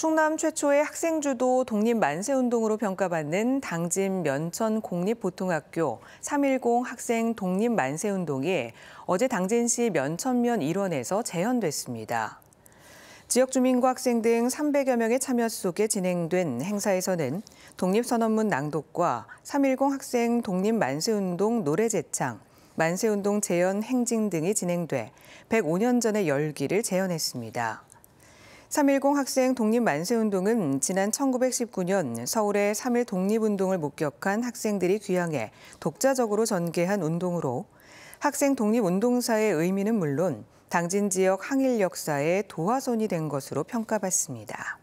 충남 최초의 학생주도 독립만세운동으로 평가받는 당진 면천 공립보통학교 310 학생 독립만세운동이 어제 당진시 면천면 일원에서 재현됐습니다. 지역 주민과 학생 등 300여 명의 참여 속에 진행된 행사에서는 독립선언문 낭독과 310 학생 독립만세운동 노래제창, 만세운동 재현 행진 등이 진행돼 105년 전의 열기를 재현했습니다. 3.10 학생 독립 만세운동은 지난 1919년 서울의 3.1 독립운동을 목격한 학생들이 귀향해 독자적으로 전개한 운동으로 학생 독립운동사의 의미는 물론 당진 지역 항일 역사의 도화선이 된 것으로 평가받습니다.